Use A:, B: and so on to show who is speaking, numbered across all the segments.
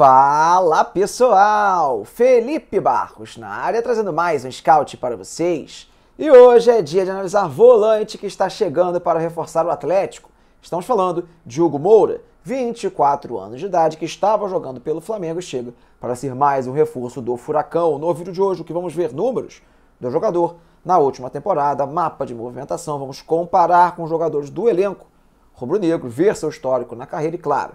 A: Fala pessoal! Felipe Barros na área trazendo mais um scout para vocês. E hoje é dia de analisar volante que está chegando para reforçar o Atlético. Estamos falando de Hugo Moura, 24 anos de idade, que estava jogando pelo Flamengo, e chega para ser mais um reforço do Furacão. No vídeo de hoje, o que vamos ver números do jogador na última temporada, mapa de movimentação, vamos comparar com os jogadores do elenco rubro-negro, ver seu histórico na carreira e, claro,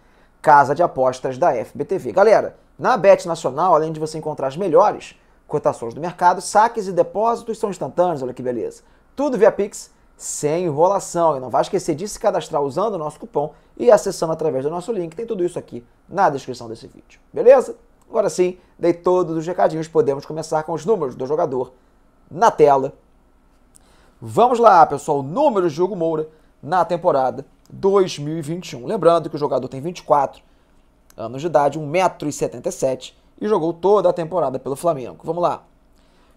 A: casa de apostas da FBTV. Galera, na Bet Nacional, além de você encontrar as melhores cotações do mercado, saques e depósitos são instantâneos, olha que beleza. Tudo via Pix, sem enrolação. E não vai esquecer de se cadastrar usando o nosso cupom e acessando através do nosso link. Tem tudo isso aqui na descrição desse vídeo. Beleza? Agora sim, dei todos os recadinhos, podemos começar com os números do jogador na tela. Vamos lá, pessoal. Números de Hugo Moura na temporada 2021. Lembrando que o jogador tem 24 anos de idade, 1,77m e jogou toda a temporada pelo Flamengo. Vamos lá.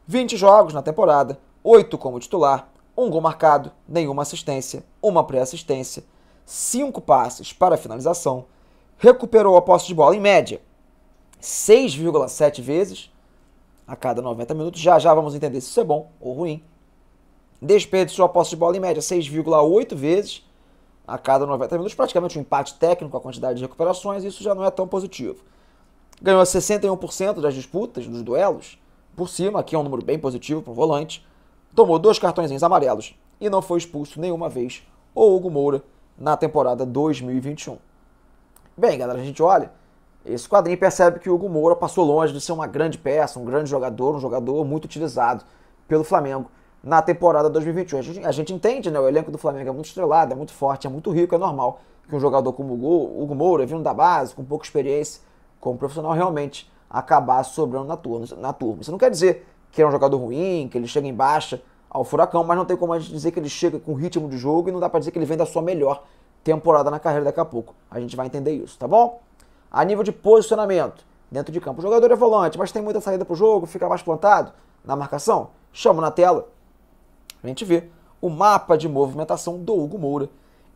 A: 20 jogos na temporada, 8 como titular, 1 gol marcado, nenhuma assistência, uma pré-assistência, 5 passes para finalização, recuperou a posse de bola em média 6,7 vezes a cada 90 minutos. Já já vamos entender se isso é bom ou ruim. Desperdiçou a posse de bola em média 6,8 vezes a cada 90 minutos, praticamente um empate técnico, a quantidade de recuperações, isso já não é tão positivo. Ganhou 61% das disputas, dos duelos, por cima, aqui é um número bem positivo para o volante. Tomou dois cartõezinhos amarelos e não foi expulso nenhuma vez o Hugo Moura na temporada 2021. Bem, galera, a gente olha esse quadrinho percebe que o Hugo Moura passou longe de ser uma grande peça, um grande jogador, um jogador muito utilizado pelo Flamengo na temporada 2021. A gente, a gente, entende, né? O elenco do Flamengo é muito estrelado, é muito forte, é muito rico, é normal que um jogador como o Hugo Moura, vindo da base, com pouca experiência, como profissional, realmente acabar sobrando na turma, na turma. Isso não quer dizer que é um jogador ruim, que ele chega em baixa ao furacão, mas não tem como a gente dizer que ele chega com ritmo de jogo e não dá para dizer que ele vem da sua melhor temporada na carreira daqui a pouco. A gente vai entender isso, tá bom? A nível de posicionamento, dentro de campo, o jogador é volante, mas tem muita saída pro jogo, fica mais plantado na marcação, chama na tela, a gente vê o mapa de movimentação do Hugo Moura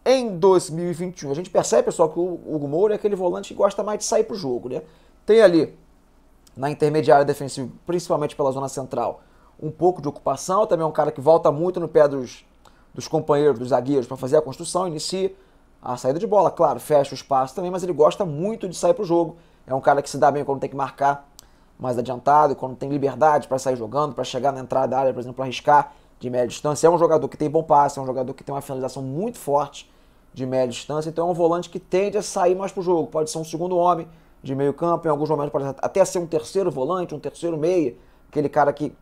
A: em 2021. A gente percebe, pessoal, que o Hugo Moura é aquele volante que gosta mais de sair para o jogo. Né? Tem ali na intermediária defensiva, principalmente pela zona central, um pouco de ocupação. Também é um cara que volta muito no pé dos, dos companheiros, dos zagueiros, para fazer a construção, inicia a saída de bola, claro, fecha o espaço também, mas ele gosta muito de sair para o jogo. É um cara que se dá bem quando tem que marcar mais adiantado, quando tem liberdade para sair jogando, para chegar na entrada da área, por exemplo, arriscar de média distância. É um jogador que tem bom passe, é um jogador que tem uma finalização muito forte de média distância. Então é um volante que tende a sair mais pro jogo. Pode ser um segundo homem de meio campo, em alguns momentos pode até ser um terceiro volante, um terceiro meia. Aquele cara que,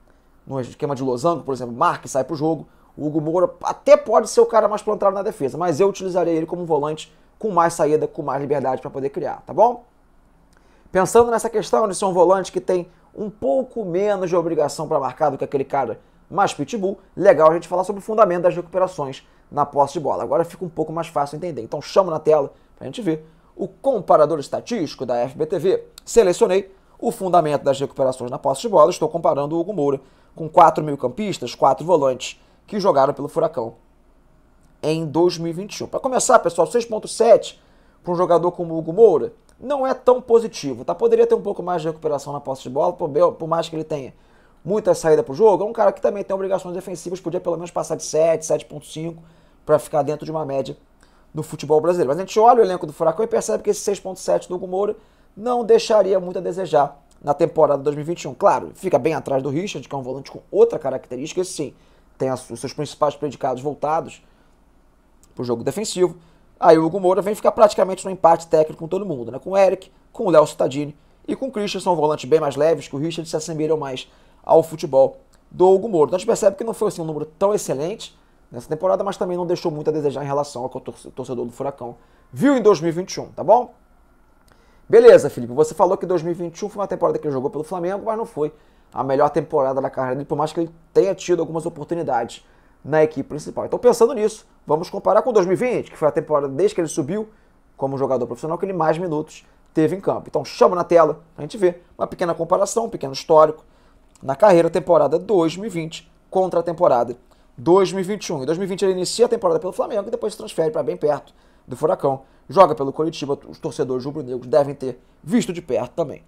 A: no esquema de losango, por exemplo, marca e sai pro jogo. O Hugo Moura até pode ser o cara mais plantado na defesa, mas eu utilizaria ele como um volante com mais saída, com mais liberdade para poder criar, tá bom? Pensando nessa questão de ser um volante que tem um pouco menos de obrigação para marcar do que aquele cara mas pitbull, legal a gente falar sobre o fundamento das recuperações na posse de bola. Agora fica um pouco mais fácil entender. Então chamo na tela para a gente ver o comparador estatístico da FBTV. Selecionei o fundamento das recuperações na posse de bola. Estou comparando o Hugo Moura com quatro mil campistas quatro volantes que jogaram pelo Furacão em 2021. Para começar, pessoal, 6.7 para um jogador como o Hugo Moura não é tão positivo. Tá? Poderia ter um pouco mais de recuperação na posse de bola, por mais que ele tenha muita saída para o jogo, é um cara que também tem obrigações defensivas, podia pelo menos passar de 7, 7.5, para ficar dentro de uma média no futebol brasileiro. Mas a gente olha o elenco do Furacão e percebe que esse 6.7 do Hugo Moura não deixaria muito a desejar na temporada 2021. Claro, fica bem atrás do Richard, que é um volante com outra característica, esse sim, tem os seus principais predicados voltados para o jogo defensivo. Aí o Hugo Moura vem ficar praticamente no empate técnico com todo mundo, né? com o Eric, com o Léo Cittadini e com o Christian, são volantes bem mais leves, que o Richard se assemelham mais ao futebol do Hugo Moro. Então a gente percebe que não foi assim, um número tão excelente nessa temporada, mas também não deixou muito a desejar em relação ao que o torcedor do Furacão viu em 2021, tá bom? Beleza, Felipe, você falou que 2021 foi uma temporada que ele jogou pelo Flamengo, mas não foi a melhor temporada da carreira dele, por mais que ele tenha tido algumas oportunidades na equipe principal. Então, pensando nisso, vamos comparar com 2020, que foi a temporada desde que ele subiu como jogador profissional que ele mais minutos teve em campo. Então, chama na tela a gente vê uma pequena comparação, um pequeno histórico na carreira temporada 2020 contra a temporada 2021. Em 2020 ele inicia a temporada pelo Flamengo e depois se transfere para bem perto do Furacão. Joga pelo Coritiba, os torcedores rubro-negros devem ter visto de perto também.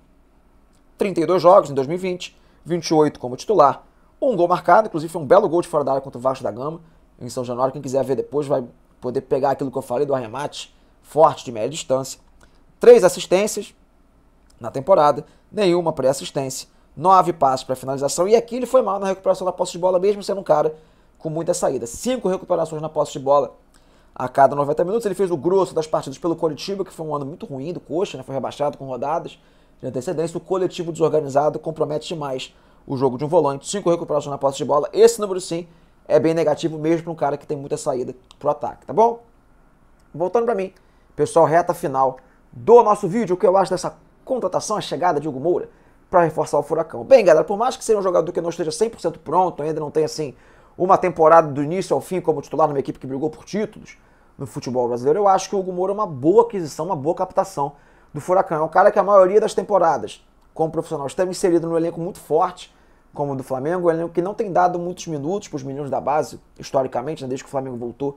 A: 32 jogos em 2020, 28 como titular, um gol marcado, inclusive foi um belo gol de fora da área contra o Vasco da Gama em São Januário. Quem quiser ver depois vai poder pegar aquilo que eu falei do arremate forte de média distância. Três assistências na temporada, nenhuma pré-assistência nove passos para finalização. E aqui ele foi mal na recuperação da posse de bola, mesmo sendo um cara com muita saída. Cinco recuperações na posse de bola a cada 90 minutos. Ele fez o grosso das partidas pelo Coritiba, que foi um ano muito ruim do Coxa, né? foi rebaixado com rodadas de antecedência. O coletivo desorganizado compromete demais o jogo de um volante. Cinco recuperações na posse de bola. Esse número, sim, é bem negativo, mesmo para um cara que tem muita saída para o ataque, tá bom? Voltando para mim, pessoal, reta final do nosso vídeo, o que eu acho dessa contratação, a chegada de Hugo Moura para reforçar o Furacão. Bem, galera, por mais que seja um jogador que não esteja 100% pronto, ainda não tem assim uma temporada do início ao fim como titular numa equipe que brigou por títulos no futebol brasileiro, eu acho que o Hugo Moura é uma boa aquisição, uma boa captação do Furacão. É um cara que a maioria das temporadas, como profissional, está inserido num elenco muito forte, como o do Flamengo, um elenco que não tem dado muitos minutos para os meninos da base, historicamente, né, desde que o Flamengo voltou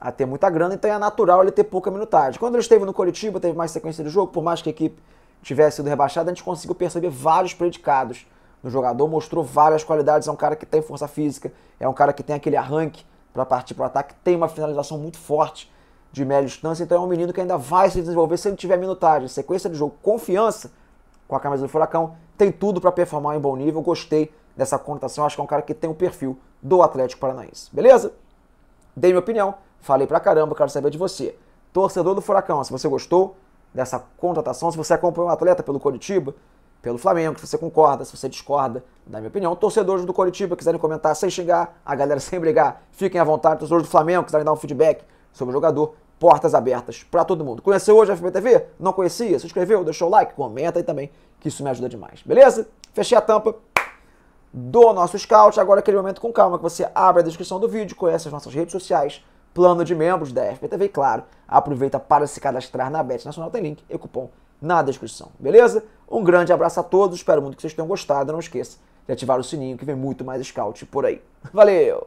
A: a ter muita grana, então é natural ele ter pouca minutagem. Quando ele esteve no Coritiba, teve mais sequência de jogo, por mais que a equipe tivesse sido rebaixado, a gente conseguiu perceber vários predicados no jogador, mostrou várias qualidades. É um cara que tem força física, é um cara que tem aquele arranque para partir para o ataque, tem uma finalização muito forte de média distância. Então é um menino que ainda vai se desenvolver se ele tiver minutagem, sequência de jogo, confiança com a camisa do Furacão. Tem tudo para performar em bom nível. Gostei dessa conotação. Acho que é um cara que tem o um perfil do Atlético Paranaense. Beleza? Dei minha opinião, falei pra caramba, quero saber de você. Torcedor do Furacão, se você gostou, dessa contratação, se você acompanha um atleta pelo Coritiba, pelo Flamengo, se você concorda, se você discorda, da minha opinião. Torcedores do Coritiba quiserem comentar sem xingar, a galera sem brigar, fiquem à vontade. Torcedores do Flamengo quiserem dar um feedback sobre o jogador, portas abertas para todo mundo. Conheceu hoje a FBTV? Não conhecia? Se inscreveu? Deixou o like? Comenta aí também, que isso me ajuda demais. Beleza? Fechei a tampa do nosso scout. Agora é aquele momento com calma que você abre a descrição do vídeo, conhece as nossas redes sociais, Plano de membros da FPTV, claro, aproveita para se cadastrar na Bet Nacional, tem link e cupom na descrição, beleza? Um grande abraço a todos, espero muito que vocês tenham gostado, não esqueça de ativar o sininho que vem muito mais scout por aí. Valeu!